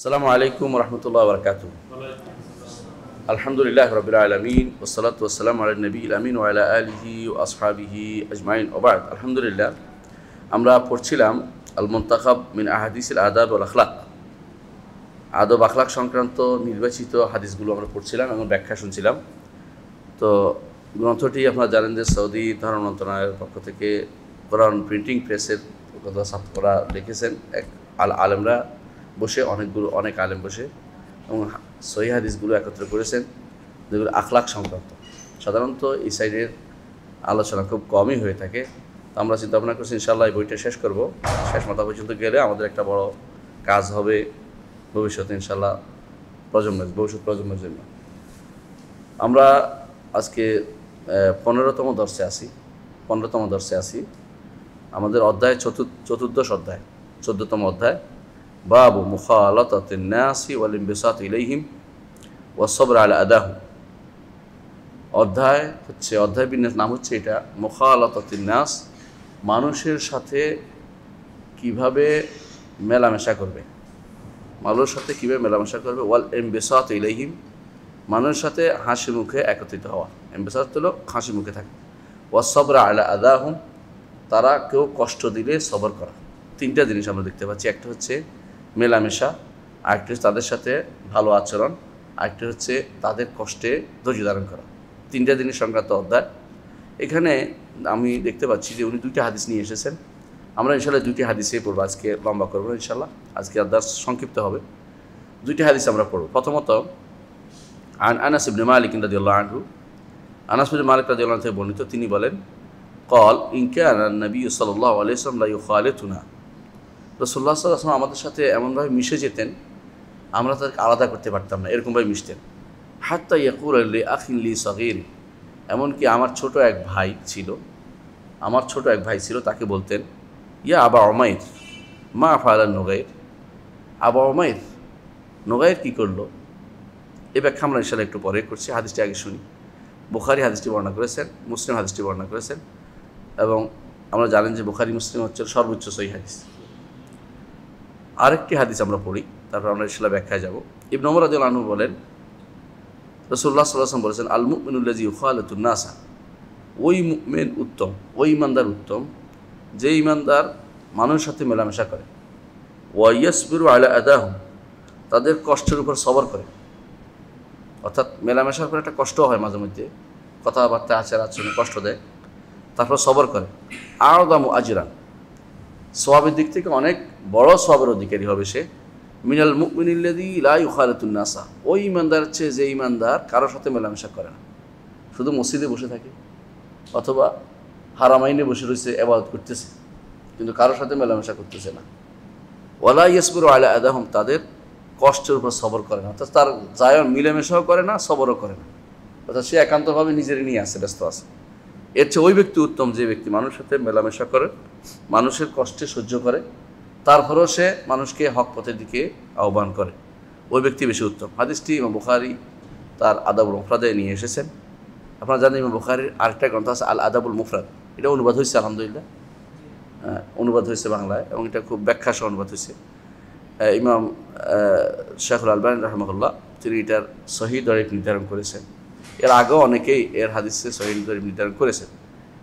সালামু আলাইকুম রহমতুল্লাহ বরকাত আলহামদুলিল্লাহ রবিল আলমিন ওসলাত ওসালাম আল নবী আমিন ওয়ালা আলহি ও আজমাইন ওবাদ আলহামদুলিল্লাহ আমরা পড়ছিলাম আল মিন আহাদিসিল আদাব আল আখলাক আদব আখলাক সংক্রান্ত নির্বাচিত হাদিসগুলো আমরা পড়ছিলাম এবং ব্যাখ্যা শুনছিলাম তো গ্রন্থটি আপনারা জানেন যে সৌদি ধর্ম মন্ত্রণালয়ের পক্ষ থেকে কোরআন প্রিন্টিং প্রেসের কথা সাফ করা লিখেছেন এক আল আলমরা বসে অনেকগুলো অনেক আলেম বসে এবং সহি হাদিসগুলো একত্র করেছেন যেগুলো আখলাখ সংক্রান্ত সাধারণত এই সাইডের আলোচনা খুব কমই হয়ে থাকে তো আমরা চিন্তা ভাবনা করছি ইনশাল্লাহ এই বইটা শেষ করব শেষ মাথা পর্যন্ত গেলে আমাদের একটা বড় কাজ হবে ভবিষ্যতে ইনশাল্লাহ প্রজন্মের ভবিষ্যৎ প্রজন্মের জন্য আমরা আজকে পনেরোতম দর্শে আসি পনেরোতম দর্শে আসি আমাদের অধ্যায় চতুর্দশ অধ্যায় চোদ্দতম অধ্যায় باب مخالطة الناس والانبساط إليهم والصبر على أداهم অধ্যায় হচ্ছে অধ্যায় বিন্যাস নাম হচ্ছে এটা মোখালতাতিন নাস মানুষের সাথে কিভাবে মেলামেশা করবে মানুষের সাথে কিভাবে মেলামেশা করবে ওয়াল এমবেসাত ইলাইহিম মানুষের সাথে হাসি মুখে একত্রিত হওয়া এমবেসাত হলো হাসি মুখে থাকে থাকা ওয়াসবরা আলা আদাহুম তারা কেউ কষ্ট দিলে সবর করা তিনটা জিনিস আমরা দেখতে পাচ্ছি একটা হচ্ছে মেলামেশা আরেকটি হচ্ছে তাদের সাথে ভালো আচরণ আরেকটি হচ্ছে তাদের কষ্টে ধৈর্য ধারণ করা তিনটা দিনের সংক্রান্ত অধ্যায় এখানে আমি দেখতে পাচ্ছি যে উনি দুইটি হাদিস নিয়ে এসেছেন আমরা ইনশাল্লাহ দুইটি হাদিসে পড়ব আজকে লম্বা করবো ইনশাল্লাহ আজকে আদার্স সংক্ষিপ্ত হবে দুইটি হাদিস আমরা পড়ব প্রথমত আন আনাস ইবনে মালিক রাদিয়াল্লাহু আনহু আনাস ইবনে মালিক রাদিয়াল্লাহু থেকে বর্ণিত তিনি বলেন কল ইনকে ইনকা নবী সাল্লাল্লাহু আলাইহি ওয়াসাল্লাম লা ইউখালিতুনা রসোল্লা সাল্লাহ আমাদের সাথে এমনভাবে মিশে যেতেন আমরা তাদেরকে আলাদা করতে পারতাম না এরকমভাবে মিশতেন তাই ইয়াকুর আল্লি আখিল্লি সগির এমনকি আমার ছোট এক ভাই ছিল আমার ছোট এক ভাই ছিল তাকে বলতেন ইয়া আবা অমায়ের মা ফালান নোগাইর আবা অমায়ের নোগাইর কী করলো এ ব্যাখ্যা আমরা ইশালে একটু পরে করছি হাদিসটি আগে শুনি বুখারি হাদিসটি বর্ণনা করেছেন মুসলিম হাদিসটি বর্ণনা করেছেন এবং আমরা জানেন যে বুখারি মুসলিম হচ্ছে সর্বোচ্চ সই হাদিস আরেকটি হাদিস আমরা পড়ি তারপর আমরা ইসলাম ব্যাখ্যায় যাব ইবন ওমর আদুল আনু বলেন রসুল্লাহ সাল্লাহাম বলেছেন আল মুমিনুল্লাজি খালতুন্নাসা ওই মেন উত্তম ওই ইমানদার উত্তম যে ইমানদার মানুষের সাথে মেলামেশা করে বিরু আলা আদাহ তাদের কষ্টের উপর সবর করে অর্থাৎ মেলামেশার পর একটা কষ্ট হয় মাঝে মধ্যে কথাবার্তা আচার আচরণ কষ্ট দেয় তারপর সবর করে আর দাম আজরান সবাবের দিক থেকে অনেক বড় সবের অধিকারী হবে সে মিনাল মুকমিনাসা ওই ইমানদার হচ্ছে যে ইমানদার কারোর সাথে মেলামেশা করে না শুধু মসজিদে বসে থাকে অথবা হারামাইনে বসে রয়েছে আবাদত করতেছে কিন্তু কারোর সাথে মেলামেশা করতেছে না ওয়ালা ইয়াসবুর আলা আদাহম তাদের কষ্টের উপর সবর করে না অর্থাৎ তার যায় মিলেমেশাও করে না সবরও করে না অর্থাৎ সে একান্তভাবে নিজের নিয়ে আসে ব্যস্ত আছে এর চেয়ে ওই ব্যক্তি উত্তম যে ব্যক্তি মানুষের সাথে মেলামেশা করে মানুষের কষ্টে সহ্য করে তারপরেও সে মানুষকে হক পথের দিকে আহ্বান করে ওই ব্যক্তি বেশি উত্তম হাদিসটি ইমা বুখারি তার আদাবুল মুফরাদে নিয়ে এসেছেন আপনারা জানেন ইমা বুখারির আরেকটা গ্রন্থ আছে আল আদাবুল মুফরাদ এটা অনুবাদ হয়েছে আলহামদুলিল্লাহ অনুবাদ হয়েছে বাংলায় এবং এটা খুব ব্যাখ্যা সহ অনুবাদ হয়েছে ইমাম শেখুল আলবান রহমতুল্লাহ তিনি এটার সহি দরেক নির্ধারণ করেছেন এর আগেও অনেকেই এর হাদিসে সহিহ গরিব নির্ধারণ করেছেন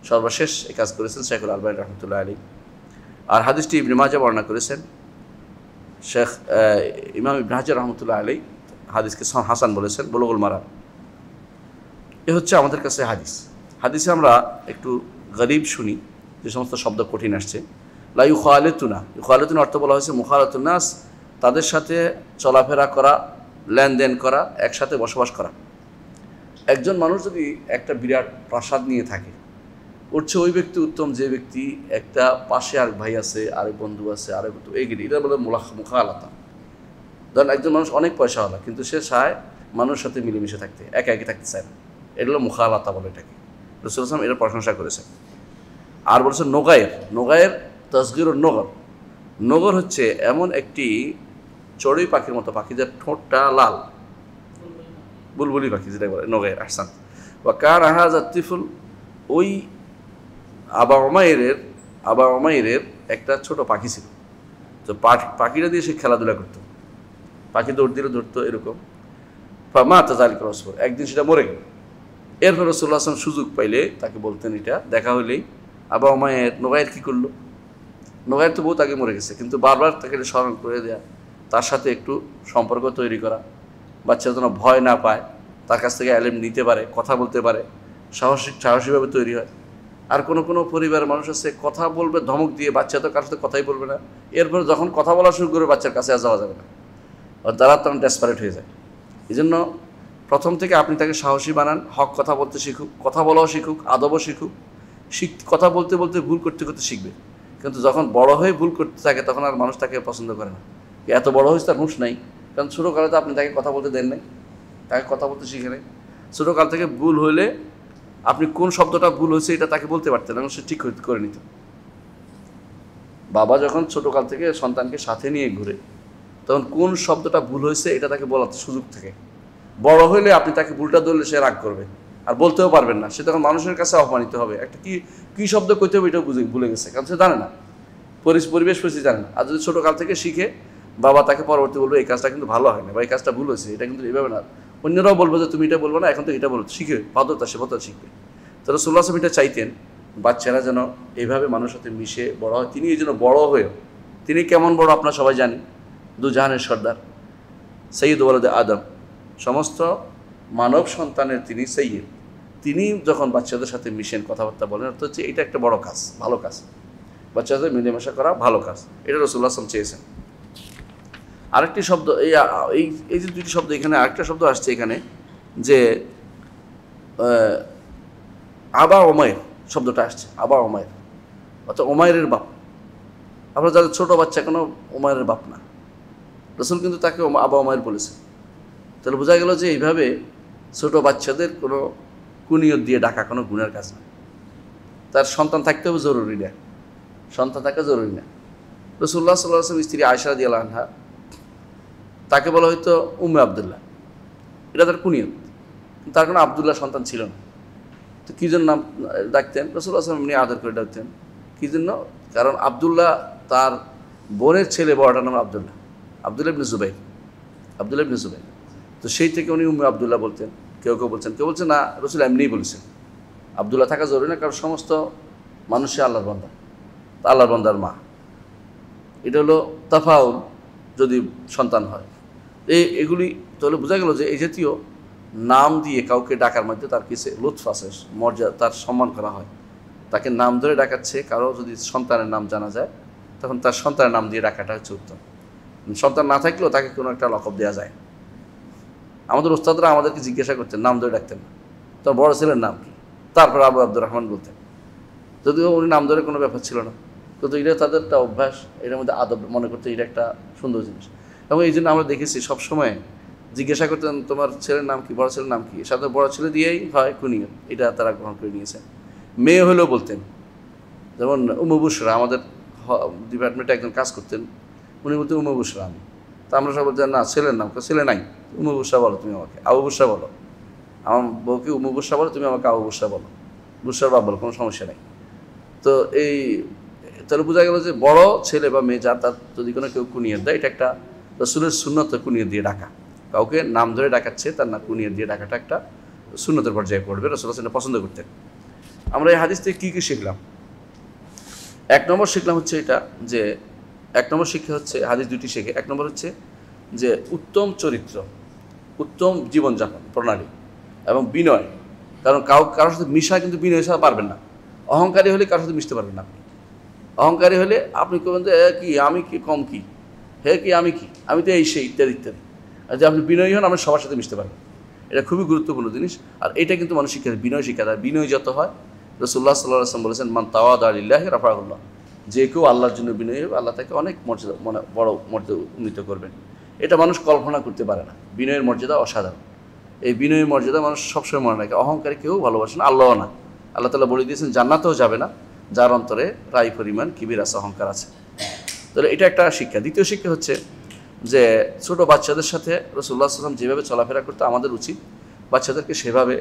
সর্বশেষ এ কাজ করেছেন শেখুল আলবাইন রহমতুল্লাহ আলী আর হাদিসটি ইবনে মাজা বর্ণনা করেছেন শেখ ইমাম ইবনাহাজ রহমতুল্লাহ আলী হাদিসকে হাসান বলেছেন বলগুল মারা এ হচ্ছে আমাদের কাছে হাদিস হাদিসে আমরা একটু গরিব শুনি যে সমস্ত শব্দ কঠিন আসছে লাই ইউখালেতুনা ইউখালেতুনা অর্থ বলা হয়েছে মুখালাতুনাস তাদের সাথে চলাফেরা করা লেনদেন করা একসাথে বসবাস করা একজন মানুষ যদি একটা বিরাট প্রাসাদ নিয়ে থাকে ওর চেয়ে ওই ব্যক্তি উত্তম যে ব্যক্তি একটা পাশে আরেক ভাই আছে আরেক বন্ধু আছে আরেক বন্ধু এগিয়ে এটা বলে মুলাখ মুখা আলাদা ধরেন একজন মানুষ অনেক পয়সা পয়সাওয়ালা কিন্তু সে চায় মানুষের সাথে মিলেমিশে থাকতে একা একে থাকতে চায় না হলো মুখা আলাতা বলে এটাকে রসুল আসলাম এটা প্রশংসা করেছে আর বলেছে নোগায়ের নোগায়ের তসগির ও নগর নগর হচ্ছে এমন একটি চড়ুই পাখির মতো পাখি যার ঠোঁটটা লাল বুলবুলি পাখি যেটা বলে নগের আহসান বা কার আহাজ আতিফুল ওই আবা অমায়ের আবা অমায়ের একটা ছোট পাখি ছিল তো পাখিটা দিয়ে সে খেলাধুলা করত পাখি দৌড় দিলে ধরতো এরকম মা তাজাল রসফর একদিন সেটা মরে গেল এরপর রসুল্লাহ আসলাম সুযোগ পাইলে তাকে বলতেন এটা দেখা হলেই আবা অমায়ের নগায়ের কী করলো নগায়ের তো বউ তাকে মরে গেছে কিন্তু বারবার তাকে স্মরণ করে দেয়া তার সাথে একটু সম্পর্ক তৈরি করা বাচ্চা যেন ভয় না পায় তার কাছ থেকে অ্যালেম নিতে পারে কথা বলতে পারে সাহসিক সাহসীভাবে তৈরি হয় আর কোনো কোনো পরিবার মানুষ আছে কথা বলবে ধমক দিয়ে বাচ্চা তো কার সাথে কথাই বলবে না এরপরে যখন কথা বলা শুরু করবে বাচ্চার কাছে আর যাওয়া যাবে না আর তারা তখন ডেসপারেট হয়ে যায় এই জন্য প্রথম থেকে আপনি তাকে সাহসী বানান হক কথা বলতে শিখুক কথা বলাও শিখুক আদবও শিখুক শিখ কথা বলতে বলতে ভুল করতে করতে শিখবে কিন্তু যখন বড় হয়ে ভুল করতে থাকে তখন আর মানুষ তাকে পছন্দ করে না এত বড় হয়েছে তার হুঁশ নাই কারণ ছোটোকালে তো আপনি তাকে কথা বলতে দেন নাই তাকে কথা বলতে শিখে নেই ছোটোকাল থেকে ভুল হলে আপনি কোন শব্দটা ভুল হয়েছে এটা তাকে বলতে পারতেন এবং সে ঠিক করে নিত বাবা যখন ছোটোকাল থেকে সন্তানকে সাথে নিয়ে ঘুরে তখন কোন শব্দটা ভুল হয়েছে এটা তাকে বলার সুযোগ থাকে বড় হলে আপনি তাকে ভুলটা ধরলে সে রাগ করবে আর বলতেও পারবেন না সে তখন মানুষের কাছে অপমানিত হবে একটা কি কী শব্দ কইতে হবে এটাও বুঝে ভুলে গেছে কারণ সে জানে না পরিবেশ পরিস্থিতি জানে না আর যদি ছোটোকাল থেকে শিখে বাবা তাকে পরবর্তী বলবে এই কাজটা কিন্তু ভালো হয় না বা এই কাজটা ভুল হয়েছে এটা কিন্তু এইভাবে না অন্যরাও বলবো যে তুমি এটা বলবো না এখন তো এটা বলো শিখে পাদরতা সেবতা শিখবে তো সোল্লা আসলাম এটা চাইতেন বাচ্চারা যেন এইভাবে মানুষের সাথে মিশে বড় হয় তিনি এই জন্য বড় হয়েও তিনি কেমন বড় আপনার সবাই জানেন দুজাহানের সর্দার সৈয়দ ওয়ালদ আদম সমস্ত মানব সন্তানের তিনি সৈয়দ তিনি যখন বাচ্চাদের সাথে মিশেন কথাবার্তা বলেন অর্থ হচ্ছে এটা একটা বড় কাজ ভালো কাজ বাচ্চাদের মিলেমেশা করা ভালো কাজ এটা রসুল্লাহ আসলাম চেয়েছেন আরেকটি শব্দ এই এই যে দুটি শব্দ এখানে আরেকটা শব্দ আসছে এখানে যে আবা ওমায়ের শব্দটা আসছে আবা ওমায়ের অর্থাৎ ওমায়ের বাপ আপনার যাদের ছোটো বাচ্চা কোনো ওমায়ের বাপ না রসুল কিন্তু তাকে আবা ওমায়ের বলেছে তাহলে বোঝা গেল যে এইভাবে ছোট বাচ্চাদের কোনো কুনিয়ত দিয়ে ডাকা কোনো গুণের কাজ না তার সন্তান থাকতে হবে জরুরি না সন্তান থাকা জরুরি না রসুল্লাহ সাল্লাহ আসলাম স্ত্রী আয়সা দিয়াল তাকে বলা হয়তো উমে আবদুল্লাহ এটা তার কুনিয়ত তার কোনো আবদুল্লাহ সন্তান ছিল না তো কী জন্য নাম ডাকতেন রসুল আসলাম এমনি আদর করে ডাকতেন কী জন্য কারণ আবদুল্লাহ তার বোনের ছেলে বড়টার নাম আবদুল্লাহ আবদুল্লাহ ইবনে জুবাই আবদুল্লাহ ইবনে জুবাই তো সেই থেকে উনি উমে আবদুল্লাহ বলতেন কেউ কেউ বলছেন কেউ বলছেন না রসুল এমনিই বলেছেন আবদুল্লাহ থাকা জরুরি না কারণ সমস্ত মানুষে আল্লাহর বান্দা আল্লাহর বন্দার মা এটা হলো তাফাউল যদি সন্তান হয় এই এগুলি তাহলে বোঝা গেল যে এই জাতীয় নাম দিয়ে কাউকে ডাকার মধ্যে তার কিছু লুৎফ আছে মর্যাদা তার সম্মান করা হয় তাকে নাম ধরে ডাকাচ্ছে কারো যদি সন্তানের নাম জানা যায় তখন তার সন্তানের নাম দিয়ে ডাকাটা হচ্ছে উত্তম সন্তান না থাকলেও তাকে কোনো একটা লকব দেওয়া যায় আমাদের ওস্তাদরা আমাদেরকে জিজ্ঞাসা করতেন নাম ধরে ডাকতেন তোর বড় ছেলের নাম কি তারপর আবু আব্দুর রহমান বলতেন যদিও উনি নাম ধরে কোনো ব্যাপার ছিল না কিন্তু এটা তাদের একটা অভ্যাস এটার মধ্যে আদব মনে করতে এটা একটা সুন্দর জিনিস এবং এই জন্য আমরা দেখেছি সবসময় জিজ্ঞাসা করতেন তোমার ছেলের নাম কি বড় ছেলের নাম কি সাথে বড় ছেলে দিয়েই হয় কুনিয়া এটা তারা গ্রহণ করে নিয়েছেন মেয়ে হলেও বলতেন যেমন উমবুসরা আমাদের ডিপার্টমেন্টে একজন কাজ করতেন উনি বলতেন উমবুসরা আমি তা আমরা সব বলতাম না ছেলের নাম ছেলে নাই উমবুসা বলো তুমি আমাকে আবু বলো আমার বউকে উমবুসা বলো তুমি আমাকে আবু বলো বুসরার বাপ বলো কোনো সমস্যা নাই তো এই তাহলে বোঝা গেল যে বড় ছেলে বা মেয়ে যা তার যদি কোনো কেউ কুনিয়ে দেয় এটা একটা রসুলের শূন্যত কুনিয়ে দিয়ে ডাকা কাউকে নাম ধরে ডাকাচ্ছে তার না কুনিয়ে দিয়ে ডাকাটা একটা সুন্নতের পর্যায়ে পড়বে রসুল হাসানটা পছন্দ করতেন আমরা এই হাদিস থেকে কী কী শিখলাম এক নম্বর শিখলাম হচ্ছে এটা যে এক নম্বর শিক্ষা হচ্ছে হাদিস দুটি শেখে এক নম্বর হচ্ছে যে উত্তম চরিত্র উত্তম জীবনযাপন প্রণালী এবং বিনয় কারণ কাউ কারোর সাথে মিশা কিন্তু বিনয় হিসাবে পারবেন না অহংকারী হলে কারোর সাথে মিশতে পারবেন না আপনি অহংকারী হলে আপনি করবেন যে কি আমি কি কম কি হে কি আমি কি আমি তো এই সে ইত্যাদি ইত্যাদি আর যে আপনি বিনয়ী হন আমরা সবার সাথে মিশতে পারি এটা খুবই গুরুত্বপূর্ণ জিনিস আর এটা কিন্তু মানুষ শিক্ষা বিনয় শিক্ষা দেয় বিনয় যত হয় রসুল্লাহ সাল্লাহ আসলাম বলেছেন মান তাওয়াদ আলিল্লাহ রাফাউল্লাহ যে কেউ আল্লাহর জন্য বিনয়ী হবে আল্লাহ তাকে অনেক মর্যাদা মানে বড় মর্যাদা উন্নীত করবেন এটা মানুষ কল্পনা করতে পারে না বিনয়ের মর্যাদা অসাধারণ এই বিনয়ের মর্যাদা মানুষ সবসময় মনে রাখে অহংকারে কেউ ভালোবাসে না আল্লাহ না আল্লাহ তালা বলে দিয়েছেন জান্নাতেও যাবে না যার অন্তরে রায় পরিমাণ কিবির আছে অহংকার আছে তাহলে এটা একটা শিক্ষা দ্বিতীয় শিক্ষা হচ্ছে যে ছোট বাচ্চাদের সাথে রসুল্লাহ সাল্লাম যেভাবে চলাফেরা করতে আমাদের উচিত বাচ্চাদেরকে সেভাবে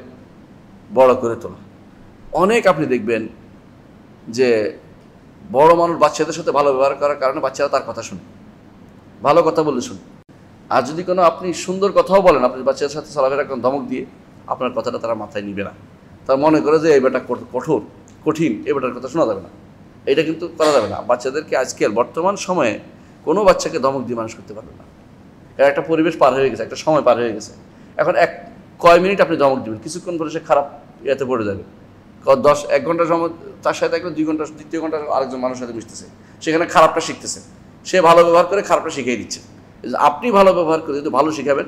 বড় করে তোলা অনেক আপনি দেখবেন যে বড় মানুষ বাচ্চাদের সাথে ভালো ব্যবহার করার কারণে বাচ্চারা তার কথা শুনে ভালো কথা বললে শুনে আর যদি কোনো আপনি সুন্দর কথাও বলেন আপনি বাচ্চাদের সাথে চলাফেরা করেন ধমক দিয়ে আপনার কথাটা তারা মাথায় নিবে না তারা মনে করে যে এই বেটা কঠোর কঠিন এ বেটার কথা শোনা যাবে না এটা কিন্তু করা যাবে না বাচ্চাদেরকে আজকাল বর্তমান সময়ে কোনো বাচ্চাকে ধমক দিয়ে মানুষ করতে পারবে না এটা একটা পরিবেশ পার হয়ে গেছে একটা সময় পার হয়ে গেছে এখন এক কয় মিনিট আপনি ধমক দিবেন কিছুক্ষণ পরে সে খারাপ ইয়েতে পড়ে যাবে দশ এক ঘন্টার সময় তার সাথে থাকলে দুই ঘন্টা দ্বিতীয় ঘন্টা আরেকজন মানুষের সাথে মিশতেছে সেখানে খারাপটা শিখতেছে সে ভালো ব্যবহার করে খারাপটা শিখিয়ে দিচ্ছে আপনি ভালো ব্যবহার করে যদি ভালো শিখাবেন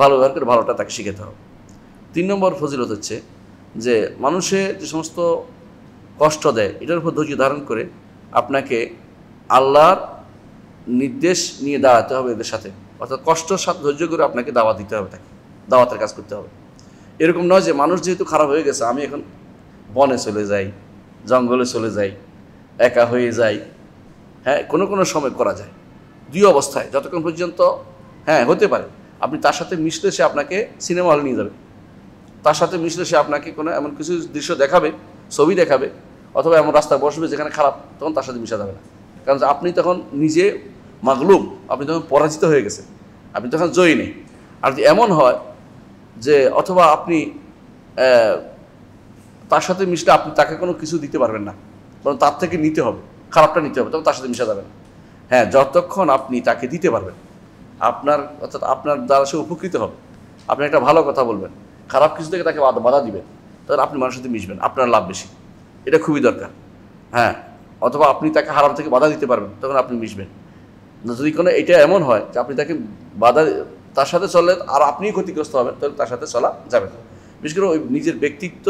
ভালো ব্যবহার করে ভালোটা তাকে শিখাতে হবে তিন নম্বর ফজিলত হচ্ছে যে মানুষের যে সমস্ত কষ্ট দেয় এটার উপর ধৈর্য ধারণ করে আপনাকে আল্লাহর নির্দেশ নিয়ে দাঁড়াতে হবে এদের সাথে অর্থাৎ কষ্ট সাথে ধৈর্য করে আপনাকে দাওয়া দিতে হবে তাকে দাওয়াতের কাজ করতে হবে এরকম নয় যে মানুষ যেহেতু খারাপ হয়ে গেছে আমি এখন বনে চলে যাই জঙ্গলে চলে যাই একা হয়ে যাই হ্যাঁ কোনো কোনো সময় করা যায় দুই অবস্থায় যতক্ষণ পর্যন্ত হ্যাঁ হতে পারে আপনি তার সাথে মিশলে সে আপনাকে সিনেমা হলে নিয়ে যাবে তার সাথে মিশলে সে আপনাকে কোনো এমন কিছু দৃশ্য দেখাবে ছবি দেখাবে অথবা এমন রাস্তায় বসবে যেখানে খারাপ তখন তার সাথে মিশা যাবে না কারণ আপনি তখন নিজে মাগলুম আপনি তখন পরাজিত হয়ে গেছেন আপনি তখন জয়ী নেই আর যদি এমন হয় যে অথবা আপনি তার সাথে মিশলে আপনি তাকে কোনো কিছু দিতে পারবেন না কারণ তার থেকে নিতে হবে খারাপটা নিতে হবে তখন তার সাথে মিশা যাবে না হ্যাঁ যতক্ষণ আপনি তাকে দিতে পারবেন আপনার অর্থাৎ আপনার দ্বারা সে উপকৃত হবে আপনি একটা ভালো কথা বলবেন খারাপ কিছু থেকে তাকে বাধা দিবেন তখন আপনি মানুষের সাথে মিশবেন আপনার লাভ বেশি এটা খুবই দরকার হ্যাঁ অথবা আপনি তাকে হারাম থেকে বাধা দিতে পারবেন তখন আপনি মিশবেন যদি কোনো এটা এমন হয় যে আপনি তাকে বাধা তার সাথে চললে আর আপনিই ক্ষতিগ্রস্ত হবেন তাহলে তার সাথে চলা যাবে না বিশেষ করে ওই নিজের ব্যক্তিত্ব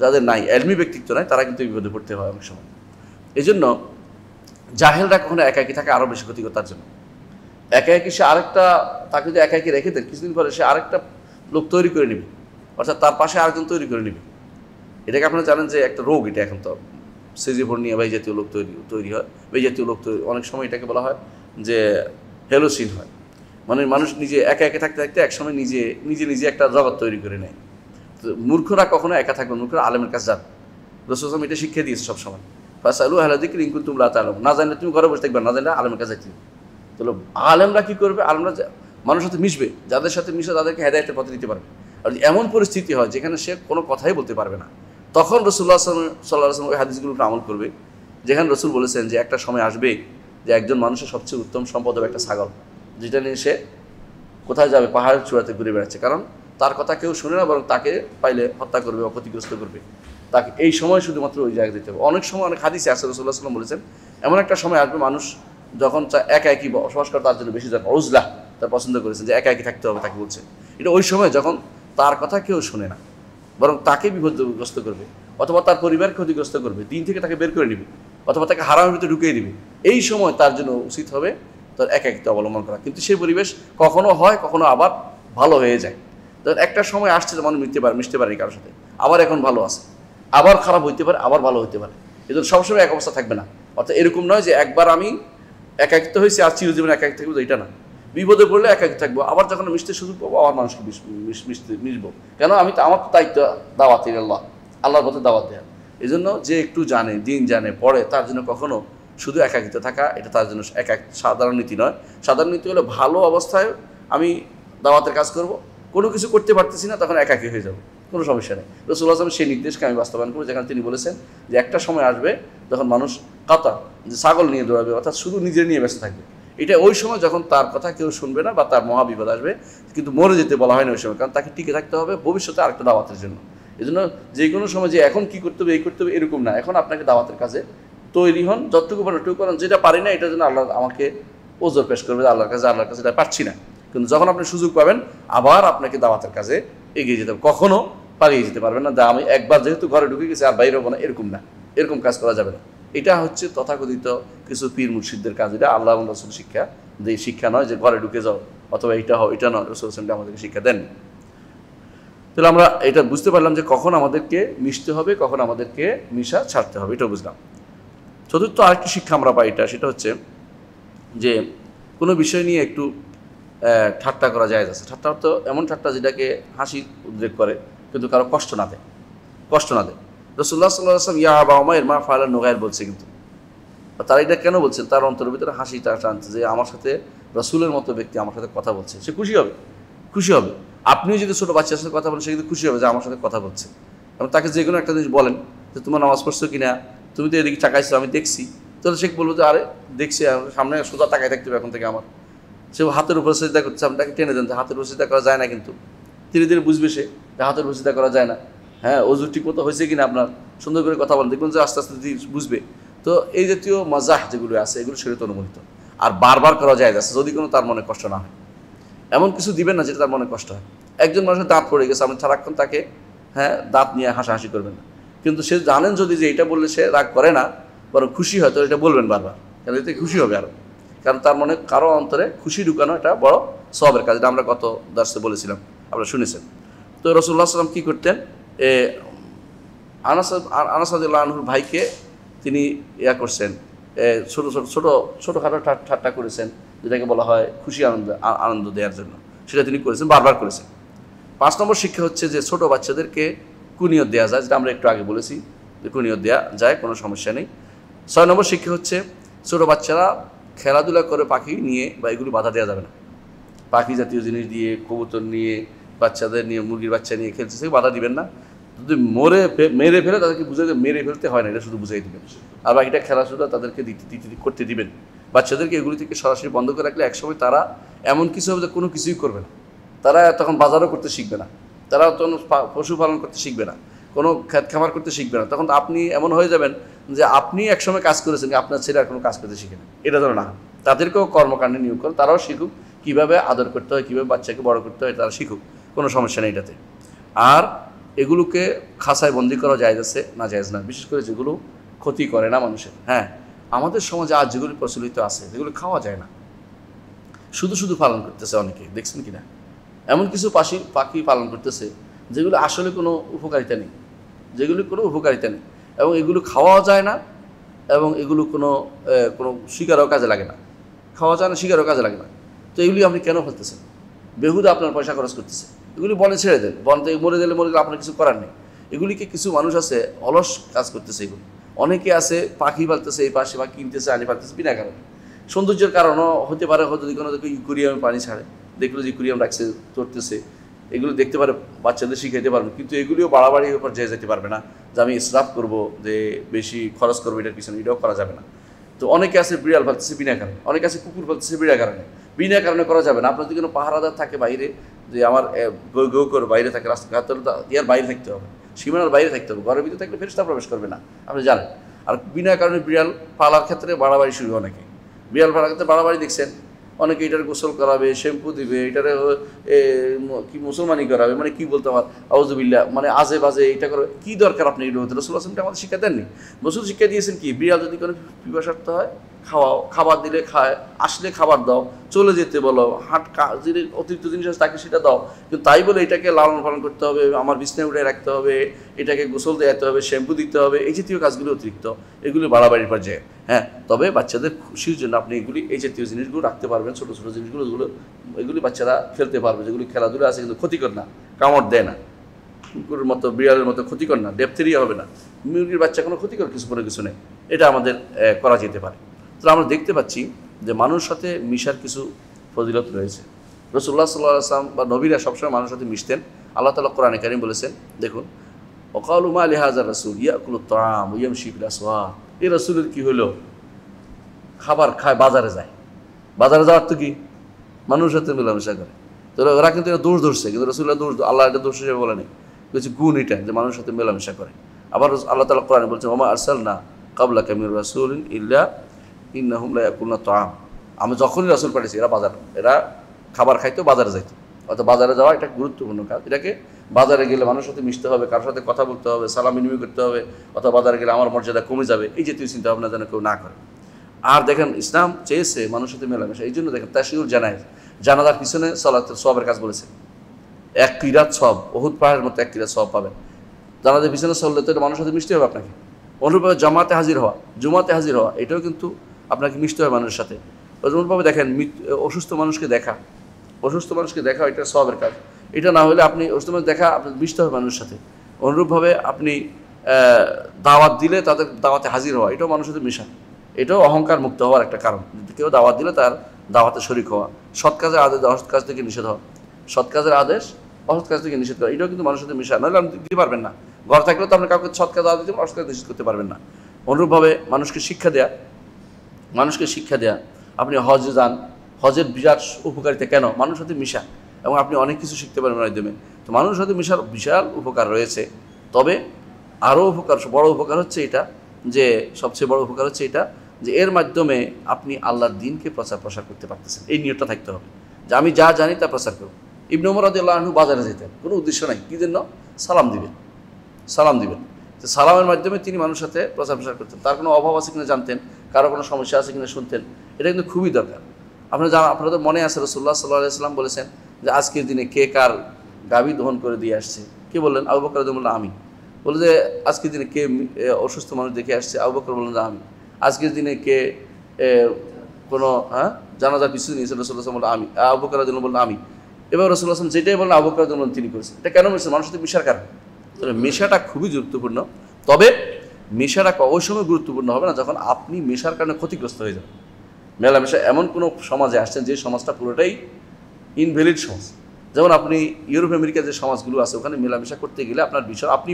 যাদের নাই এলমি ব্যক্তিত্ব নাই তারা কিন্তু বিপদে পড়তে হয় অনেক সময় এই জন্য জাহেলরা কখনো একাকি থাকে আরও বেশি ক্ষতিকর তার জন্য একা একই সে আরেকটা তাকে যদি একা একই রেখে দেন কিছুদিন পরে সে আরেকটা লোক তৈরি করে নেবে অর্থাৎ তার পাশে আরেকজন তৈরি করে নেবে এটাকে আপনারা জানেন যে একটা রোগ এটা এখন তো সিজিফোর নিয়ে বা জাতীয় লোক তৈরি তৈরি হয় বা জাতীয় লোক তৈরি অনেক সময় এটাকে বলা হয় যে হেলোসিন হয় মানে মানুষ নিজে একা একা থাকতে থাকতে একসময় নিজে নিজে নিজে একটা জগৎ তৈরি করে নেয় তো মূর্খরা কখনো একা থাকবে মূর্খরা আলমের কাছে যাবে রসুলাম এটা শিক্ষা দিয়েছে সবসময় ফাসালু আহলা জিকির তুমি রাত আলম না জানলে তুমি ঘরে বসে থাকবে না জানলে আলমের কাছে যাচ্ছি তাহলে আলেমরা কী করবে আলমরা মানুষের সাথে মিশবে যাদের সাথে মিশে তাদেরকে হেদায়তের পথে দিতে পারবে আর এমন পরিস্থিতি হয় যেখানে সে কোনো কথাই বলতে পারবে না তখন রসুল্লাহ সাল্লাহ আসলাম ওই হাদিসগুলো আমল করবে যেখানে রসুল বলেছেন যে একটা সময় আসবে যে একজন মানুষের সবচেয়ে উত্তম সম্পদ হবে একটা ছাগল যেটা নিয়ে সে কোথায় যাবে পাহাড়ের চূড়াতে ঘুরে বেড়াচ্ছে কারণ তার কথা কেউ শুনে না বরং তাকে পাইলে হত্যা করবে বা ক্ষতিগ্রস্ত করবে তাকে এই সময় শুধুমাত্র ওই জায়গায় দিতে হবে অনেক সময় অনেক হাদিসে আসে রসুল্লাহ সাল্লাম বলেছেন এমন একটা সময় আসবে মানুষ যখন একা একই বসবাস করে তার জন্য বেশি জন অজলা তার পছন্দ করেছেন যে একা একই থাকতে হবে তাকে বলছে এটা ওই সময় যখন তার কথা কেউ শুনে না বরং তাকে বিপদগ্রস্ত করবে অথবা তার পরিবার ক্ষতিগ্রস্ত করবে দিন থেকে তাকে বের করে নেবে অথবা তাকে হারামের ভিতরে ঢুকিয়ে দেবে এই সময় তার জন্য উচিত হবে তার একাকিত্ব অবলম্বন করা কিন্তু সেই পরিবেশ কখনো হয় কখনো আবার ভালো হয়ে যায় ধর একটা সময় আসছে মানুষ মিশতে পারে মিশতে পারে কারোর সাথে আবার এখন ভালো আছে আবার খারাপ হইতে পারে আবার ভালো হইতে পারে এজন্য সবসময় এক অবস্থা থাকবে না অর্থাৎ এরকম নয় যে একবার আমি একাকিত্ব হয়েছি আর চিরজীবন একাকিত্ব থাকবে এটা না বিপদে পড়লে এক থাকবো আবার যখন মিশতে সুযোগ পাবো আবার মানুষকে মিশতে মিশবো কেন আমি তো আমার তো দায়িত্ব দাওয়াত আল্লাহ আল্লাহর পথে দাওয়াত দেয়া এই জন্য যে একটু জানে দিন জানে পড়ে তার জন্য কখনো শুধু একাকিত থাকা এটা তার জন্য এক এক সাধারণ নীতি নয় সাধারণ নীতি হলে ভালো অবস্থায় আমি দাওয়াতের কাজ করব কোনো কিছু করতে পারতেছি না তখন একাকি হয়ে যাব কোনো সমস্যা নেই রসুল আসলাম সেই নির্দেশকে আমি বাস্তবায়ন করবো যেখানে তিনি বলেছেন যে একটা সময় আসবে যখন মানুষ কাতা যে ছাগল নিয়ে দৌড়াবে অর্থাৎ শুধু নিজে নিয়ে ব্যস্ত থাকবে এটা ওই সময় যখন তার কথা কেউ শুনবে না বা তার মহাবিপদ আসবে কিন্তু মরে যেতে বলা হয় না ওই সময় কারণ তাকে টিকে থাকতে হবে ভবিষ্যতে আরেকটা দাওয়াতের জন্য এই জন্য যে কোনো সময় যে এখন কি করতে হবে এই করতে হবে এরকম না এখন আপনাকে দাওয়াতের কাছে তৈরি হন যতটুকু পারেন ওটুকু করেন যেটা পারি না এটা জন্য আল্লাহ আমাকে ওজোর পেশ করবে আল্লাহর কাছে আল্লাহর কাছে এটা পারছি না কিন্তু যখন আপনি সুযোগ পাবেন আবার আপনাকে দাওয়াতের কাছে এগিয়ে যেতে হবে কখনও পালিয়ে যেতে পারবেন না আমি একবার যেহেতু ঘরে ঢুকে গেছি আর বাইরে হবো না এরকম না এরকম কাজ করা যাবে না এটা হচ্ছে তথাকথিত কিছু পীর মুর্শিদদের কাজ এটা আল্লাহ রসুল শিক্ষা যে শিক্ষা নয় যে ঘরে ঢুকে যাও অথবা এটা হও এটা নয় রসুল হোসেনটা আমাদেরকে শিক্ষা দেন তাহলে আমরা এটা বুঝতে পারলাম যে কখন আমাদেরকে মিশতে হবে কখন আমাদেরকে মিশা ছাড়তে হবে এটা বুঝলাম চতুর্থ আরেকটি শিক্ষা আমরা পাই এটা সেটা হচ্ছে যে কোনো বিষয় নিয়ে একটু ঠাট্টা করা যায় আছে ঠাট্টা তো এমন ঠাট্টা যেটাকে হাসির উদ্রেক করে কিন্তু কারো কষ্ট না দেয় কষ্ট না দেয় রসুল্লাহ সাল্লাম ইয়া বাবা উমায়ের মা ফালা নোগায়ের বলছে কিন্তু তারা এটা কেন বলছেন তার অন্তর ভিতরে হাসি টানছে যে আমার সাথে রসুলের মতো ব্যক্তি আমার সাথে কথা বলছে সে খুশি হবে খুশি হবে আপনিও যদি ছোটো বাচ্চার সাথে কথা বলেন সে কিন্তু খুশি হবে যে আমার সাথে কথা বলছে এবং তাকে যে কোনো একটা জিনিস বলেন যে তোমার নামাজ পড়ছো কি না তুমি তো এদিকে তাকাইছো আমি দেখছি তাহলে সে বলবো যে আরে দেখছি সামনে সোজা তাকাই থাকতে হবে এখন থেকে আমার সে হাতের উপরে চিন্তা করছে আপনি তাকে টেনে দেন হাতের উপর চিন্তা করা যায় না কিন্তু ধীরে ধীরে বুঝবে সে হাতের উপর সিদ্ধা করা যায় না হ্যাঁ অজু ঠিক মতো হয়েছে কিনা আপনার সুন্দর করে কথা বলেন দেখবেন যে আস্তে আস্তে বুঝবে তো এই জাতীয় মজাহ যেগুলো আছে এগুলো শরীরতে অনুমোদিত আর বারবার করা যায় আছে যদি কোনো তার মনে কষ্ট না হয় এমন কিছু দিবেন না যেটা তার মনে কষ্ট হয় একজন মানুষের দাঁত পড়ে গেছে আপনি সারাক্ষণ তাকে হ্যাঁ দাঁত নিয়ে হাসাহাসি করবেন না কিন্তু সে জানেন যদি যে এটা বললে সে রাগ করে না বরং খুশি হয় তো এটা বলবেন বারবার কেন এতে খুশি হবে আরও কারণ তার মনে কারো অন্তরে খুশি ঢুকানো এটা বড় সবের কাজ এটা আমরা কত দর্শে বলেছিলাম আপনারা শুনেছেন তো রসুল্লাহ সাল্লাম কী করতেন আনাস আনাসাদুল্লাহ ভাইকে তিনি ইয়া করছেন ছোটো ছোটো ছোটো ছোটোখাটো ঠাট্টা করেছেন যেটাকে বলা হয় খুশি আনন্দ আনন্দ দেওয়ার জন্য সেটা তিনি করেছেন বারবার করেছেন পাঁচ নম্বর শিক্ষা হচ্ছে যে ছোট বাচ্চাদেরকে কুনিয়ত দেওয়া যায় যেটা আমরা একটু আগে বলেছি যে কুনিয়ত দেওয়া যায় কোনো সমস্যা নেই ছয় নম্বর শিক্ষা হচ্ছে ছোটো বাচ্চারা খেলাধুলা করে পাখি নিয়ে বা এগুলো বাধা দেওয়া যাবে না পাখি জাতীয় জিনিস দিয়ে কবুতর নিয়ে বাচ্চাদের নিয়ে মুরগির বাচ্চা নিয়ে খেলছে সে বাধা দিবেন না যদি মরে মেরে ফেলে তাদেরকে দেবে মেরে ফেলতে হয় না এটা শুধু বুঝাই দেবেন আর বাকিটা খেলাধুলা তাদেরকে দিতে করতে দিবেন বাচ্চাদেরকে এগুলি থেকে সরাসরি বন্ধ করে রাখলে একসময় তারা এমন কিছু হবে যে কোনো কিছুই করবে না তারা তখন বাজারও করতে শিখবে না তারা তখন পশুপালন করতে শিখবে না কোনো খেত খামার করতে শিখবে না তখন আপনি এমন হয়ে যাবেন যে আপনি একসময় কাজ করেছেন আপনার ছেলে আর কোনো কাজ করতে শিখে না এটা ধরো না তাদেরকেও কর্মকাণ্ডে নিয়োগ করুন তারাও শিখুক কীভাবে আদর করতে হয় কীভাবে বাচ্চাকে বড় করতে হয় তারা শিখুক কোনো সমস্যা নেই এটাতে আর এগুলোকে খাসায় বন্দি করা যায় আছে না জায়জ না বিশেষ করে যেগুলো ক্ষতি করে না মানুষের হ্যাঁ আমাদের সমাজে আজ যেগুলি প্রচলিত আছে যেগুলো খাওয়া যায় না শুধু শুধু পালন করতেছে অনেকে দেখছেন কি না এমন কিছু পাখি পাখি পালন করতেছে যেগুলো আসলে কোনো উপকারিতা নেই যেগুলি কোনো উপকারিতা নেই এবং এগুলো খাওয়াও যায় না এবং এগুলো কোনো কোনো শিকারও কাজে লাগে না খাওয়া যায় না শিকারও কাজে লাগে না তো এগুলি আপনি কেন ফেলতেছেন বেহুদা আপনার পয়সা খরচ করতেছে এগুলি বনে ছেড়ে দেন বন থেকে মরে গেলে মরে গেলে আপনার কিছু করার নেই এগুলিকে কিছু মানুষ আছে অলস কাজ করতেছে এগুলি অনেকে আছে পাখি পালতেছে এই পাশে বা কিনতেছে আনি পালতেছে বিনা কারণে সৌন্দর্যের কারণও হতে পারে হয়তো যদি কোনো ইকুরিয়ামে পানি ছাড়ে দেখলো যে ইকুরিয়াম রাখছে চড়তেছে এগুলো দেখতে পারে বাচ্চাদের শিখাইতে পারবে কিন্তু এগুলিও বাড়াবাড়ি উপর যেয়ে যেতে পারবে না যে আমি ইসরাফ করবো যে বেশি খরচ করবো এটার পিছনে এটাও করা যাবে না তো অনেকে আছে বিড়াল পালতেছে বিনা কারণে অনেকে আছে কুকুর পালতেছে বিনা কারণে বিনা কারণে করা যাবে না আপনার যদি কোনো পাহারাদার থাকে বাইরে যে আমার গৌকর বাইরে থাকে রাস্তাঘাট ইয়ার বাইরে থাকতে হবে সীমানার বাইরে থাকতে হবে ঘরের ভিতরে থাকলে ফেরিস্তা প্রবেশ করবে না আপনি জানেন আর বিনা কারণে বিড়াল পালার ক্ষেত্রে বাড়াবাড়ি শুরু অনেকে বিড়াল পালার ক্ষেত্রে বাড়াবাড়ি দেখছেন অনেকে এটার গোসল করাবে শ্যাম্পু দিবে এটার কি মুসলমানি করাবে মানে কি বলতে আমার আউজবিল্লা মানে আজে বাজে এটা করবে কী দরকার আপনি হতে রসুল আসলামটা আমাদের শিক্ষা দেননি রসুল শিক্ষা দিয়েছেন কি বিড়াল যদি কোনো পিপাসার্থ হয় খাওয়াও খাবার দিলে খায় আসলে খাবার দাও চলে যেতে বলো হাট যে অতিরিক্ত জিনিস আছে তাকে সেটা দাও কিন্তু তাই বলে এটাকে লালন পালন করতে হবে আমার বিছনায় উঠে রাখতে হবে এটাকে গোসল দেওয়াতে হবে শ্যাম্পু দিতে হবে এই জাতীয় কাজগুলি অতিরিক্ত এগুলি বাড়াবাড়ির পর্যায়ে হ্যাঁ তবে বাচ্চাদের খুশির জন্য আপনি এগুলি এই জাতীয় জিনিসগুলো রাখতে পারবেন ছোটো ছোটো জিনিসগুলো যেগুলো এগুলি বাচ্চারা খেলতে পারবে যেগুলি খেলাধুলো আছে কিন্তু ক্ষতিকর না কামড় দেয় না কুকুরের মতো বিড়ালের মতো ক্ষতিকর না ডেপথেরিয়া হবে না মুরগির বাচ্চা কোনো ক্ষতিকর কিছু পরে কিছু নেই এটা আমাদের করা যেতে পারে তো আমরা দেখতে পাচ্ছি যে মানুষ সাথে মিশার কিছু ফজিলত রয়েছে রসুল্লাহ সাল্লাহ আসলাম বা নবীরা সবসময় মানুষের সাথে মিশতেন আল্লাহ তালা কোরআনে কারিম বলেছেন দেখুন অকালুমা আলিহাজার রসুল ইয়াকুল তাম ইয়ম শিবির আসওয়া এই রসুলের কী হলো খাবার খায় বাজারে যায় বাজারে যাওয়ার তো কি মানুষের সাথে মেলামেশা করে তো ওরা কিন্তু এটা দোষ ধরছে কিন্তু রসুল্লাহ দোষ আল্লাহ এটা দোষ হিসেবে বলে নেই কিছু গুণ এটা যে মানুষের সাথে মেলামেশা করে আবার আল্লাহ তালা কোরআনে বলছে ওমা আসাল না কাবলা কামির রসুল ইল্লা ইন্না হুমলা ইয়াকুলনা তো আম আমি যখনই রসুল পাঠিয়েছি এরা বাজার এরা খাবার খাইতো বাজারে যাইতো অর্থাৎ বাজারে যাওয়া এটা গুরুত্বপূর্ণ কাজ এটাকে বাজারে গেলে মানুষের সাথে মিশতে হবে কারোর সাথে কথা বলতে হবে সালাম বিনিময় করতে হবে অথবা বাজারে গেলে আমার মর্যাদা কমে যাবে এই জাতীয় চিন্তা ভাবনা যেন কেউ না করে আর দেখেন ইসলাম চেয়েছে মানুষের সাথে মেলামেশা এই জন্য দেখেন তাসিউর জানায় জানাজার পিছনে সলাতের সবের কাজ বলেছে এক ক্রীড়া সব বহুত পাহাড়ের মতো এক ক্রীড়া সব পাবেন জানাজার পিছনে চললে তো মানুষের সাথে মিশতে হবে আপনাকে অনুরূপে জামাতে হাজির হওয়া জুমাতে হাজির হওয়া এটাও কিন্তু আপনাকে মিশতে হয় মানুষের সাথে যেমনভাবে দেখেন অসুস্থ মানুষকে দেখা অসুস্থ মানুষকে দেখা এটা সবের কাজ এটা না হলে আপনি অসুস্থ মানুষ দেখা আপনার মিশতে হবে মানুষের সাথে অনুরূপভাবে আপনি দাওয়াত দিলে তাদের দাওয়াতে হাজির হওয়া এটাও মানুষের সাথে মিশা এটাও অহংকার মুক্ত হওয়ার একটা কারণ কেউ দাওয়াত দিলে তার দাওয়াতে শরিক হওয়া সৎ কাজের আদেশ অসৎ কাজ থেকে নিষেধ হওয়া সৎ কাজের আদেশ অসৎ কাজ থেকে নিষেধ করা এটাও কিন্তু মানুষের সাথে মিশা নাহলে আপনি দিতে পারবেন না ঘর থাকলেও তো আপনি কাউকে সৎ কাজ আদেশ অসৎ কাজ নিষেধ করতে পারবেন না অনুরূপভাবে মানুষকে শিক্ষা দেওয়া মানুষকে শিক্ষা দেয়া আপনি হজে যান হজের বিরাট উপকারিতা কেন মানুষের সাথে মিশা এবং আপনি অনেক কিছু শিখতে পারেন মাধ্যমে তো মানুষের সাথে মিশার বিশাল উপকার রয়েছে তবে আরও উপকার বড় উপকার হচ্ছে এটা যে সবচেয়ে বড় উপকার হচ্ছে এটা যে এর মাধ্যমে আপনি আল্লাহর দিনকে প্রচার প্রসার করতে পারতেছেন এই নিয়মটা থাকতে হবে যে আমি যা জানি তা প্রচার করব ইবনু আনহু বাজারে যেতেন কোনো উদ্দেশ্য নাই কী জন্য সালাম দিবেন সালাম দিবেন তো সালামের মাধ্যমে তিনি মানুষের সাথে প্রচার প্রসার করতেন তার কোনো অভাব আছে কিনা জানতেন কারো কোনো সমস্যা আছে কিনা শুনতেন এটা কিন্তু খুবই দরকার আপনারা জানা আপনাদের তো মনে আছে রসুল্লাহ সাল্লাহ আসলাম বলেছেন যে আজকের দিনে কে কার গাভী দহন করে দিয়ে আসছে কে বললেন আবু বকর বললেন আমি বলে যে আজকের দিনে কে অসুস্থ মানুষ দেখে আসছে আবু বকর বললেন যে আমি আজকের দিনে কে কোনো হ্যাঁ জানাজা পিছু নিয়েছে রসুল্লাহ বললেন আমি আবু বকর বললেন আমি এবার রসুল্লাহ আসলাম যেটাই বললেন আবু বকর তিনি করেছেন এটা কেন মিশছেন মানুষের তো মিশার কারণ মেশাটা খুবই গুরুত্বপূর্ণ তবে মেশা রাখা ওই সময় গুরুত্বপূর্ণ হবে না যখন আপনি মেশার কারণে ক্ষতিগ্রস্ত হয়ে যাবেন মেলামেশা এমন কোনো সমাজে আসছেন যে সমাজটা পুরোটাই ইনভ্যালিড সমাজ যেমন আপনি ইউরোপ আমেরিকা যে সমাজগুলো আছে ওখানে মেলামেশা করতে গেলে আপনার বিষয় আপনি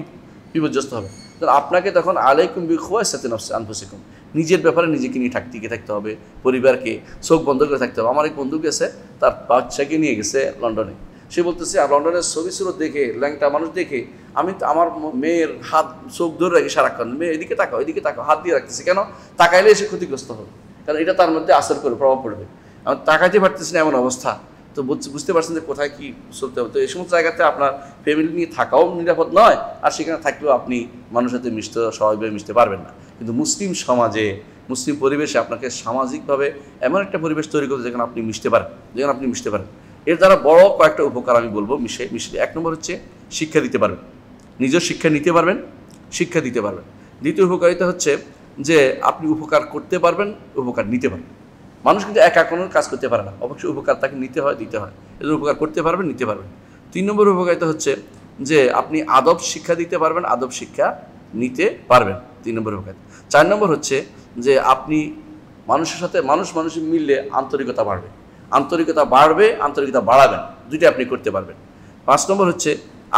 বিপর্যস্ত হবে কারণ আপনাকে তখন আলাইকুম বি খোয়ার সাথে আনফুসিকুম নিজের ব্যাপারে নিজেকে নিয়ে থাকতে গিয়ে থাকতে হবে পরিবারকে চোখ বন্ধ করে থাকতে হবে আমার এক বন্ধু গেছে তার বাচ্চাকে নিয়ে গেছে লন্ডনে সে বলতেছে আর লন্ডনের ছবি ছিল দেখে ল্যাংটা মানুষ দেখে আমি আমার মেয়ের হাত চোখ ধরে রাখি সারাক্ষণ মেয়ে এদিকে তাকাও এদিকে তাকাও হাত দিয়ে রাখতেছি কেন তাকাইলে এসে ক্ষতিগ্রস্ত হবে কারণ এটা তার মধ্যে আসর করে প্রভাব পড়বে আমি তাকাইতে পারতেছি না এমন অবস্থা তো বুঝতে পারছেন যে কোথায় কী চলতে হবে তো এই সমস্ত জায়গাতে আপনার ফ্যামিলি নিয়ে থাকাও নিরাপদ নয় আর সেখানে থাকলেও আপনি মানুষের সাথে মিশতে স্বাভাবিকভাবে মিশতে পারবেন না কিন্তু মুসলিম সমাজে মুসলিম পরিবেশে আপনাকে সামাজিকভাবে এমন একটা পরিবেশ তৈরি করতে যেখানে আপনি মিশতে পারেন যেখানে আপনি মিশতে পারেন এর দ্বারা বড় কয়েকটা উপকার আমি বলবো মিশে মিশে এক নম্বর হচ্ছে শিক্ষা দিতে পারবেন নিজের শিক্ষা নিতে পারবেন শিক্ষা দিতে পারবেন দ্বিতীয় উপকারিতা হচ্ছে যে আপনি উপকার করতে পারবেন উপকার নিতে পারবেন মানুষ কিন্তু একা কোনো কাজ করতে পারে না অবশ্যই উপকার তাকে নিতে হয় দিতে হয় এদের উপকার করতে পারবেন নিতে পারবেন তিন নম্বর উপকারিতা হচ্ছে যে আপনি আদব শিক্ষা দিতে পারবেন আদব শিক্ষা নিতে পারবেন তিন নম্বর উপকারিতা চার নম্বর হচ্ছে যে আপনি মানুষের সাথে মানুষ মানুষের মিললে আন্তরিকতা বাড়বে আন্তরিকতা বাড়বে আন্তরিকতা বাড়াবেন দুইটা আপনি করতে পারবেন পাঁচ নম্বর হচ্ছে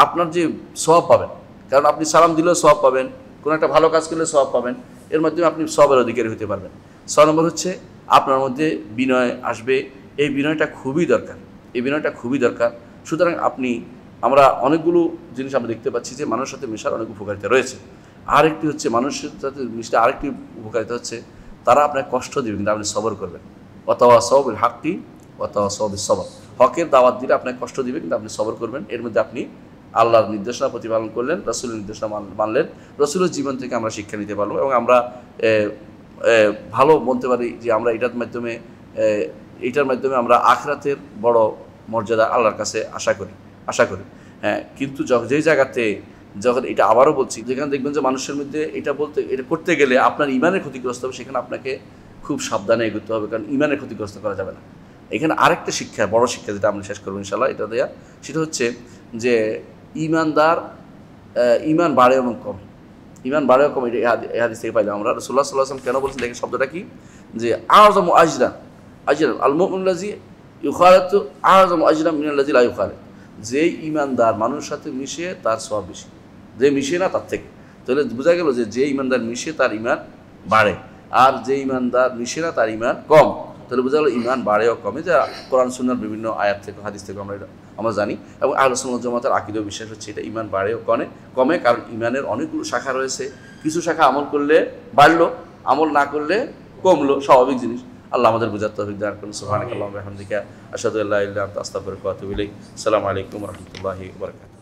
আপনার যে সব পাবেন কারণ আপনি সালাম দিলেও সব পাবেন কোনো একটা ভালো কাজ করলে সব পাবেন এর মাধ্যমে আপনি সবের অধিকারী হতে পারবেন ছ নম্বর হচ্ছে আপনার মধ্যে বিনয় আসবে এই বিনয়টা খুবই দরকার এই বিনয়টা খুবই দরকার সুতরাং আপনি আমরা অনেকগুলো জিনিস আমরা দেখতে পাচ্ছি যে মানুষের সাথে মেশার অনেক উপকারিতা রয়েছে আরেকটি হচ্ছে মানুষের সাথে মিশতে আরেকটি উপকারিতা হচ্ছে তারা আপনাকে কষ্ট দেবে কিন্তু আপনি সবর করবেন অথবা সবের হাকটি সবর হকের দাওয়াত দিলে আপনাকে কষ্ট দিবে কিন্তু আপনি সবর করবেন এর মধ্যে আপনি আল্লাহর নির্দেশনা প্রতিপালন করলেন রসুলের নির্দেশনা মানলেন রসুলের জীবন থেকে আমরা শিক্ষা নিতে পারবো এবং আমরা ভালো বলতে পারি যে আমরা এটার মাধ্যমে এইটার মাধ্যমে আমরা আখরাতের বড় মর্যাদা আল্লাহর কাছে আশা করি আশা করি হ্যাঁ কিন্তু যেই জায়গাতে যখন এটা আবারও বলছি যেখানে দেখবেন যে মানুষের মধ্যে এটা বলতে এটা করতে গেলে আপনার ইমানের ক্ষতিগ্রস্ত হবে সেখানে আপনাকে খুব সাবধানে এগোতে হবে কারণ ইমানের ক্ষতিগ্রস্ত করা যাবে না এখানে আরেকটা শিক্ষা বড় শিক্ষা যেটা আমরা শেষ করবো ইনশাল্লাহ এটা দেয়া সেটা হচ্ছে যে ইমানদার ইমান বাড়ে এবং কমে ইমান বাড়ে এবং কমে এটা হাদিস থেকে পাইলাম আমরা রসুল্লাহ সাল্লাহাম কেন বলছেন দেখেন শব্দটা কি যে আজম আজরান আজরান আলমুল্লাজি ইউখারাত আজম আজরাম মিনাল্লাজি লা ইউখারাত যে ইমানদার মানুষের সাথে মিশে তার সব বেশি যে মিশে না তার থেকে তাহলে বোঝা গেল যে যে ইমানদার মিশে তার ইমান বাড়ে আর যে ইমানদার মিশে না তার ইমান কম তাহলে বোঝা গেলো ইমান বাড়েও কমে যা কোরআন সুন্নার বিভিন্ন আয়াত থেকে হাদিস থেকে আমরা আমরা জানি এবং আহলসুল জমাতার আকিদেও বিশ্বাস হচ্ছে এটা ইমান বাড়েও কমে কমে কারণ ইমানের অনেকগুলো শাখা রয়েছে কিছু শাখা আমল করলে বাড়লো আমল না করলে কমলো স্বাভাবিক জিনিস আল্লাহ আমাদের বুঝার তো অভিজ্ঞান করুন সুহানিক আল্লাহ আহমদিকা আসাদুল্লাহ আস্তাফর কাতুবিল সালাম আলাইকুম রহমতুল্লাহি বরকাত